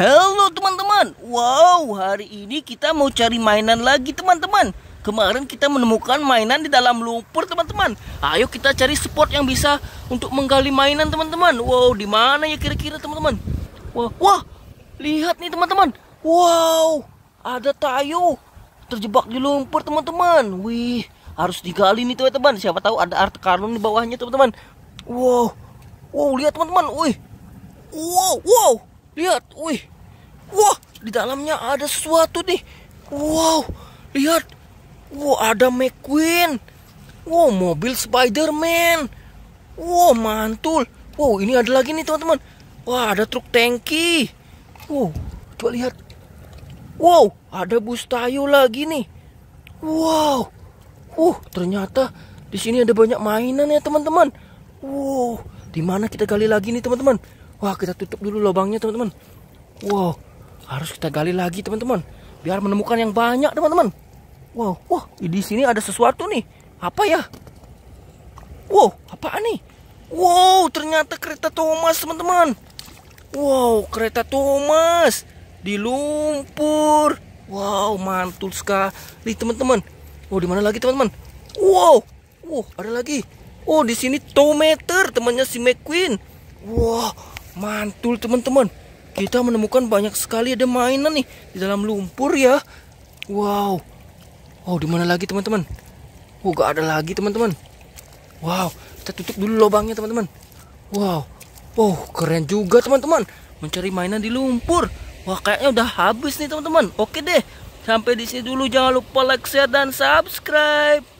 Halo teman-teman, wow hari ini kita mau cari mainan lagi teman-teman Kemarin kita menemukan mainan di dalam lumpur teman-teman Ayo kita cari spot yang bisa untuk menggali mainan teman-teman Wow di mana ya kira-kira teman-teman wah, wah lihat nih teman-teman Wow ada tayo terjebak di lumpur teman-teman Wih harus digali nih teman-teman Siapa tahu ada art karun di bawahnya teman-teman Wow wow lihat teman-teman Wih Wow wow Lihat, wih. Wah, di dalamnya ada sesuatu nih. Wow, lihat. Wow, ada McQueen. Wow, mobil Spider-Man. Wow, mantul. Wow, ini ada lagi nih teman-teman. Wah, ada truk tangki. Wow, coba lihat. Wow, ada bus tayo lagi nih. Wow. Uh, ternyata di sini ada banyak mainan ya teman-teman. Wow, di mana kita gali lagi nih teman-teman? Wah kita tutup dulu lubangnya teman-teman. Wow harus kita gali lagi teman-teman. Biar menemukan yang banyak teman-teman. Wow wah di sini ada sesuatu nih. Apa ya? Wow apaan nih? Wow ternyata kereta Thomas teman-teman. Wow kereta Thomas di lumpur. Wow mantul sekali teman-teman. Wow, di mana lagi teman-teman? Wow, wow ada lagi. Oh di sini tometer temannya si McQueen. wow, Mantul teman-teman. Kita menemukan banyak sekali ada mainan nih di dalam lumpur ya. Wow. Oh, di mana lagi teman-teman? Oh, gak ada lagi teman-teman. Wow, kita tutup dulu lubangnya teman-teman. Wow. Oh, keren juga teman-teman. Mencari mainan di lumpur. Wah, kayaknya udah habis nih teman-teman. Oke deh. Sampai di sini dulu jangan lupa like, share dan subscribe.